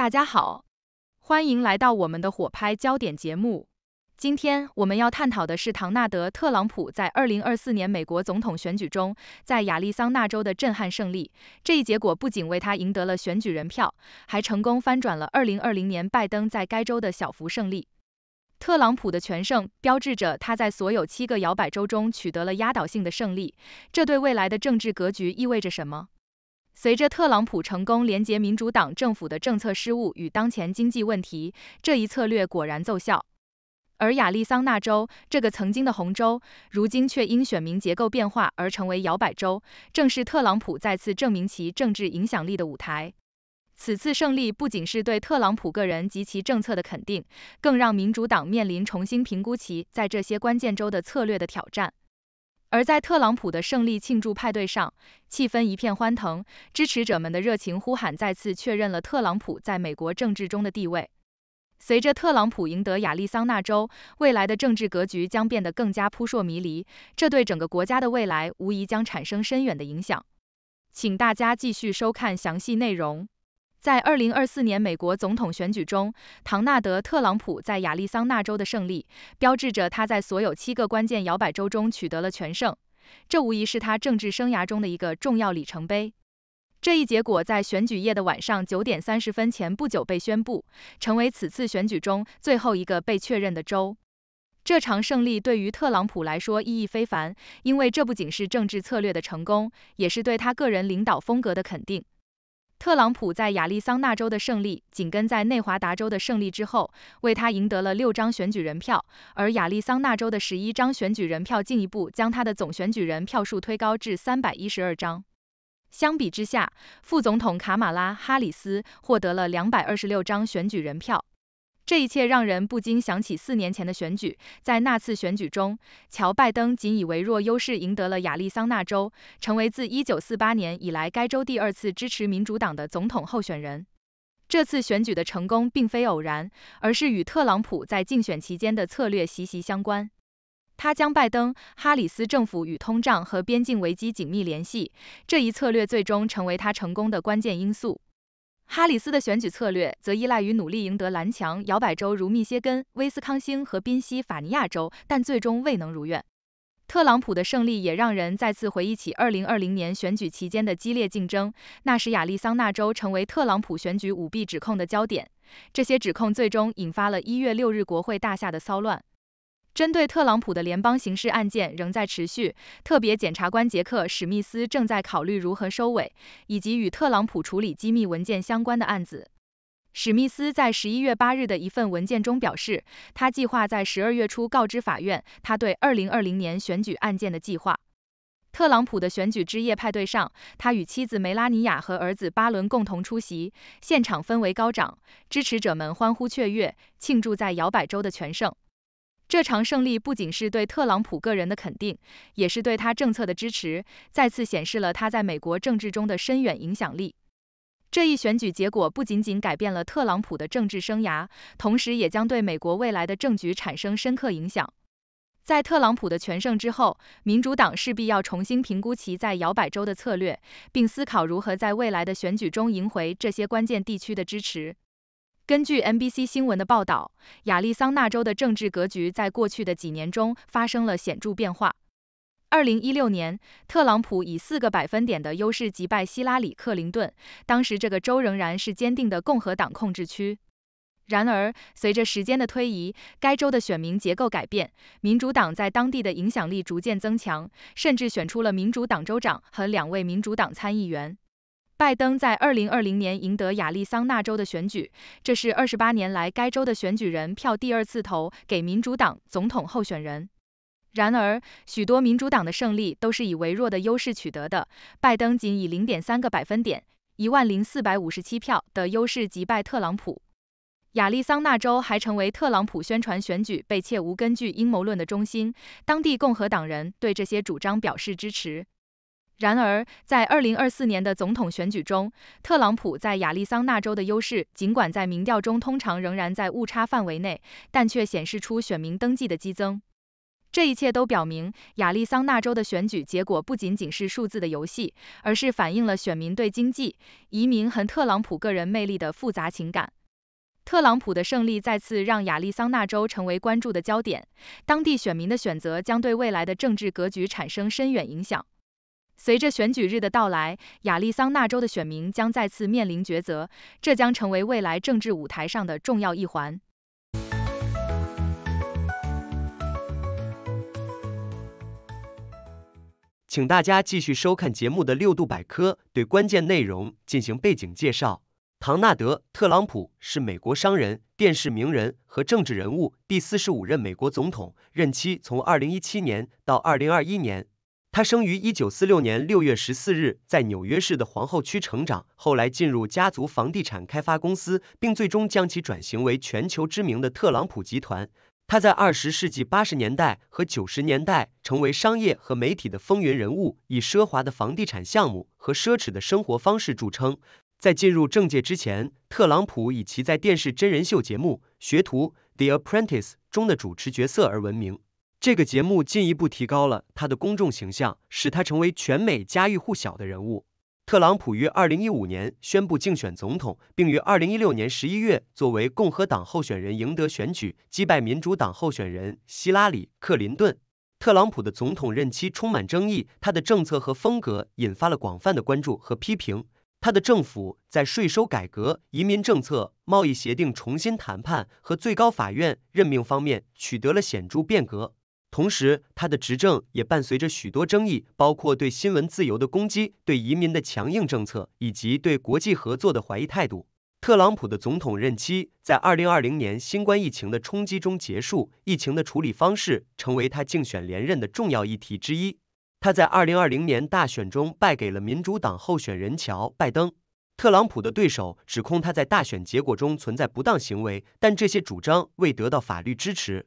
大家好，欢迎来到我们的火拍焦点节目。今天我们要探讨的是唐纳德·特朗普在2024年美国总统选举中在亚利桑那州的震撼胜利。这一结果不仅为他赢得了选举人票，还成功翻转了2020年拜登在该州的小幅胜利。特朗普的全胜标志着他在所有七个摇摆州中取得了压倒性的胜利，这对未来的政治格局意味着什么？随着特朗普成功连结民主党政府的政策失误与当前经济问题，这一策略果然奏效。而亚利桑那州这个曾经的红州，如今却因选民结构变化而成为摇摆州，正是特朗普再次证明其政治影响力的舞台。此次胜利不仅是对特朗普个人及其政策的肯定，更让民主党面临重新评估其在这些关键州的策略的挑战。而在特朗普的胜利庆祝派对上，气氛一片欢腾，支持者们的热情呼喊再次确认了特朗普在美国政治中的地位。随着特朗普赢得亚利桑那州，未来的政治格局将变得更加扑朔迷离，这对整个国家的未来无疑将产生深远的影响。请大家继续收看详细内容。在二零二四年美国总统选举中，唐纳德·特朗普在亚利桑那州的胜利，标志着他在所有七个关键摇摆州中取得了全胜。这无疑是他政治生涯中的一个重要里程碑。这一结果在选举夜的晚上九点三十分前不久被宣布，成为此次选举中最后一个被确认的州。这场胜利对于特朗普来说意义非凡，因为这不仅是政治策略的成功，也是对他个人领导风格的肯定。特朗普在亚利桑那州的胜利紧跟在内华达州的胜利之后，为他赢得了六张选举人票，而亚利桑那州的十一张选举人票进一步将他的总选举人票数推高至三百一十二张。相比之下，副总统卡马拉·哈里斯获得了两百二十六张选举人票。这一切让人不禁想起四年前的选举。在那次选举中，乔·拜登仅以微弱优势赢得了亚利桑那州，成为自1948年以来该州第二次支持民主党的总统候选人。这次选举的成功并非偶然，而是与特朗普在竞选期间的策略息息相关。他将拜登、哈里斯政府与通胀和边境危机紧密联系，这一策略最终成为他成功的关键因素。哈里斯的选举策略则依赖于努力赢得蓝墙摇摆州，如密歇根、威斯康星和宾夕法尼亚州，但最终未能如愿。特朗普的胜利也让人再次回忆起2020年选举期间的激烈竞争。那时，亚利桑那州成为特朗普选举舞弊指控的焦点，这些指控最终引发了一月六日国会大厦的骚乱。针对特朗普的联邦刑事案件仍在持续，特别检察官杰克·史密斯正在考虑如何收尾，以及与特朗普处理机密文件相关的案子。史密斯在十一月八日的一份文件中表示，他计划在十二月初告知法院他对二零二零年选举案件的计划。特朗普的选举之夜派对上，他与妻子梅拉尼亚和儿子巴伦共同出席，现场氛围高涨，支持者们欢呼雀跃，庆祝在摇摆州的全胜。这场胜利不仅是对特朗普个人的肯定，也是对他政策的支持，再次显示了他在美国政治中的深远影响力。这一选举结果不仅仅改变了特朗普的政治生涯，同时也将对美国未来的政局产生深刻影响。在特朗普的全胜之后，民主党势必要重新评估其在摇摆州的策略，并思考如何在未来的选举中赢回这些关键地区的支持。根据 NBC 新闻的报道，亚利桑那州的政治格局在过去的几年中发生了显著变化。二零一六年，特朗普以四个百分点的优势击败希拉里·克林顿，当时这个州仍然是坚定的共和党控制区。然而，随着时间的推移，该州的选民结构改变，民主党在当地的影响力逐渐增强，甚至选出了民主党州长和两位民主党参议员。拜登在二零二零年赢得亚利桑那州的选举，这是二十八年来该州的选举人票第二次投给民主党总统候选人。然而，许多民主党的胜利都是以微弱的优势取得的。拜登仅以零点三个百分点、一万零四百五十七票的优势击败特朗普。亚利桑那州还成为特朗普宣传选举被窃、无根据阴谋论的中心，当地共和党人对这些主张表示支持。然而，在二零二四年的总统选举中，特朗普在亚利桑那州的优势，尽管在民调中通常仍然在误差范围内，但却显示出选民登记的激增。这一切都表明，亚利桑那州的选举结果不仅仅是数字的游戏，而是反映了选民对经济、移民和特朗普个人魅力的复杂情感。特朗普的胜利再次让亚利桑那州成为关注的焦点，当地选民的选择将对未来的政治格局产生深远影响。随着选举日的到来，亚利桑那州的选民将再次面临抉择，这将成为未来政治舞台上的重要一环。请大家继续收看节目的六度百科，对关键内容进行背景介绍。唐纳德·特朗普是美国商人、电视名人和政治人物，第四十五任美国总统，任期从二零一七年到二零二一年。他生于一九四六年六月十四日，在纽约市的皇后区成长。后来进入家族房地产开发公司，并最终将其转型为全球知名的特朗普集团。他在二十世纪八十年代和九十年代成为商业和媒体的风云人物，以奢华的房地产项目和奢侈的生活方式著称。在进入政界之前，特朗普以其在电视真人秀节目《学徒》（The Apprentice） 中的主持角色而闻名。这个节目进一步提高了他的公众形象，使他成为全美家喻户晓的人物。特朗普于二零一五年宣布竞选总统，并于二零一六年十一月作为共和党候选人赢得选举，击败民主党候选人希拉里·克林顿。特朗普的总统任期充满争议，他的政策和风格引发了广泛的关注和批评。他的政府在税收改革、移民政策、贸易协定重新谈判和最高法院任命方面取得了显著变革。同时，他的执政也伴随着许多争议，包括对新闻自由的攻击、对移民的强硬政策以及对国际合作的怀疑态度。特朗普的总统任期在二零二零年新冠疫情的冲击中结束，疫情的处理方式成为他竞选连任的重要议题之一。他在二零二零年大选中败给了民主党候选人乔·拜登。特朗普的对手指控他在大选结果中存在不当行为，但这些主张未得到法律支持。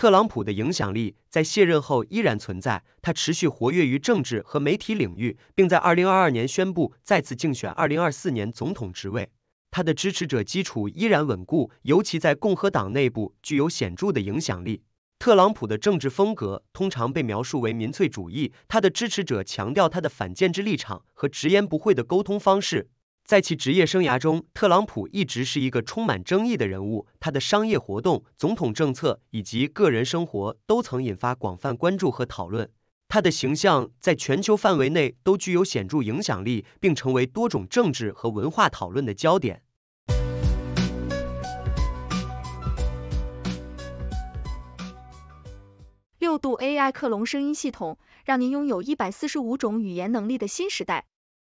特朗普的影响力在卸任后依然存在，他持续活跃于政治和媒体领域，并在二零二二年宣布再次竞选二零二四年总统职位。他的支持者基础依然稳固，尤其在共和党内部具有显著的影响力。特朗普的政治风格通常被描述为民粹主义，他的支持者强调他的反建制立场和直言不讳的沟通方式。在其职业生涯中，特朗普一直是一个充满争议的人物。他的商业活动、总统政策以及个人生活都曾引发广泛关注和讨论。他的形象在全球范围内都具有显著影响力，并成为多种政治和文化讨论的焦点。六度 AI 克隆声音系统，让您拥有一百四十五种语言能力的新时代。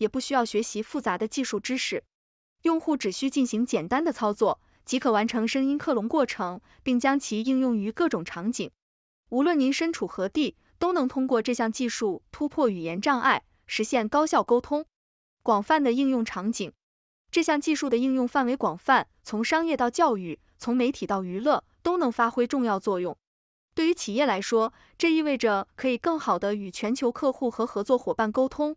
也不需要学习复杂的技术知识，用户只需进行简单的操作，即可完成声音克隆过程，并将其应用于各种场景。无论您身处何地，都能通过这项技术突破语言障碍，实现高效沟通。广泛的应用场景，这项技术的应用范围广泛，从商业到教育，从媒体到娱乐，都能发挥重要作用。对于企业来说，这意味着可以更好的与全球客户和合作伙伴沟通。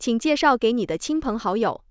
请介绍给你的亲朋好友。